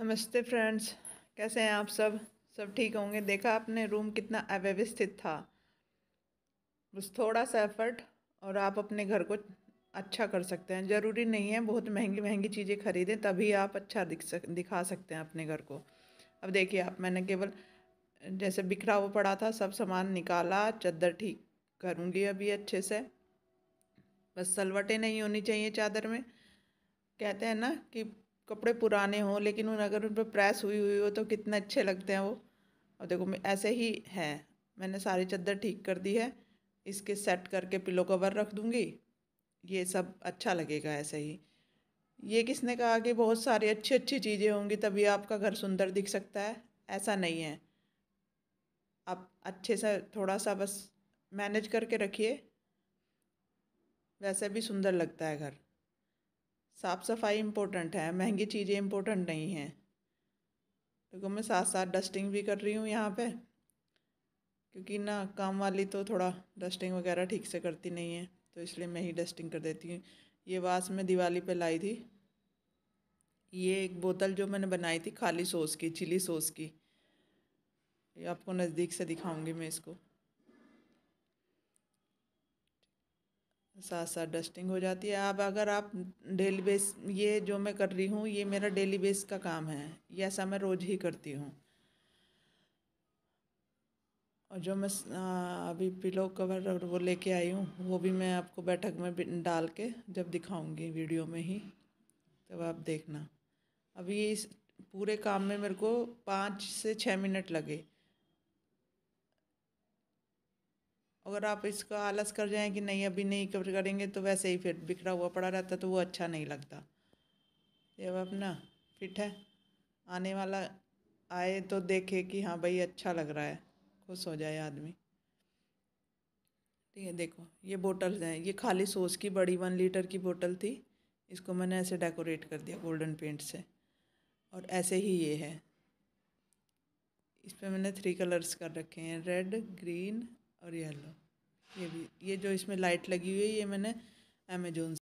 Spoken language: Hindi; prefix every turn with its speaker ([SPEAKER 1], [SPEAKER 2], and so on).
[SPEAKER 1] नमस्ते फ्रेंड्स कैसे हैं आप सब सब ठीक होंगे देखा आपने रूम कितना अव्यवस्थित था बस थोड़ा सा एफर्ट और आप अपने घर को अच्छा कर सकते हैं ज़रूरी नहीं है बहुत महंगी महंगी चीज़ें खरीदें तभी आप अच्छा दिख सक दिखा सकते हैं अपने घर को अब देखिए आप मैंने केवल जैसे बिखरा हुआ पड़ा था सब सामान निकाला चादर ठीक करूँगी अभी अच्छे से बस सलवटें नहीं होनी चाहिए चादर में कहते हैं ना कि कपड़े पुराने हों लेकिन उन अगर उन पर प्रेस हुई हुई हो तो कितने अच्छे लगते हैं वो और देखो ऐसे ही हैं मैंने सारी चादर ठीक कर दी है इसके सेट करके पिलो कवर रख दूँगी ये सब अच्छा लगेगा ऐसे ही ये किसने कहा कि बहुत सारी अच्छी अच्छी चीज़ें होंगी तभी आपका घर सुंदर दिख सकता है ऐसा नहीं है आप अच्छे से थोड़ा सा बस मैनेज करके रखिए वैसे भी सुंदर लगता है घर साफ़ सफाई इम्पोर्टेंट है महंगी चीज़ें इम्पोर्टेंट नहीं हैं देखो मैं साथ साथ डस्टिंग भी कर रही हूँ यहाँ पे क्योंकि ना काम वाली तो थोड़ा डस्टिंग वगैरह ठीक से करती नहीं है तो इसलिए मैं ही डस्टिंग कर देती हूँ ये वास मैं दिवाली पे लाई थी ये एक बोतल जो मैंने बनाई थी खाली सॉस की चिली सॉस की ये आपको नज़दीक से दिखाऊँगी मैं इसको साथ साथ डस्टिंग हो जाती है अब अगर आप डेली बेस ये जो मैं कर रही हूँ ये मेरा डेली बेस का काम है ये ऐसा मैं रोज़ ही करती हूँ और जो मैं अभी पिलो कवर और वो लेके आई हूँ वो भी मैं आपको बैठक में डाल के जब दिखाऊंगी वीडियो में ही तब आप देखना अभी इस पूरे काम में मेरे को पाँच से छः मिनट लगे अगर आप इसका आलस कर जाएं कि नहीं अभी नहीं कवर करेंगे तो वैसे ही फिर बिखरा हुआ पड़ा रहता तो वो अच्छा नहीं लगता ये अब अपना फिट है आने वाला आए तो देखे कि हाँ भाई अच्छा लग रहा है खुश हो जाए आदमी ठीक है देखो ये बोटल्स हैं ये खाली सोस की बड़ी वन लीटर की बोटल थी इसको मैंने ऐसे डेकोरेट कर दिया गोल्डन पेंट से और ऐसे ही ये है इस पर मैंने थ्री कलर्स कर रखे हैं रेड ग्रीन और येलो ये भी ये जो इसमें लाइट लगी हुई है ये मैंने अमेजोन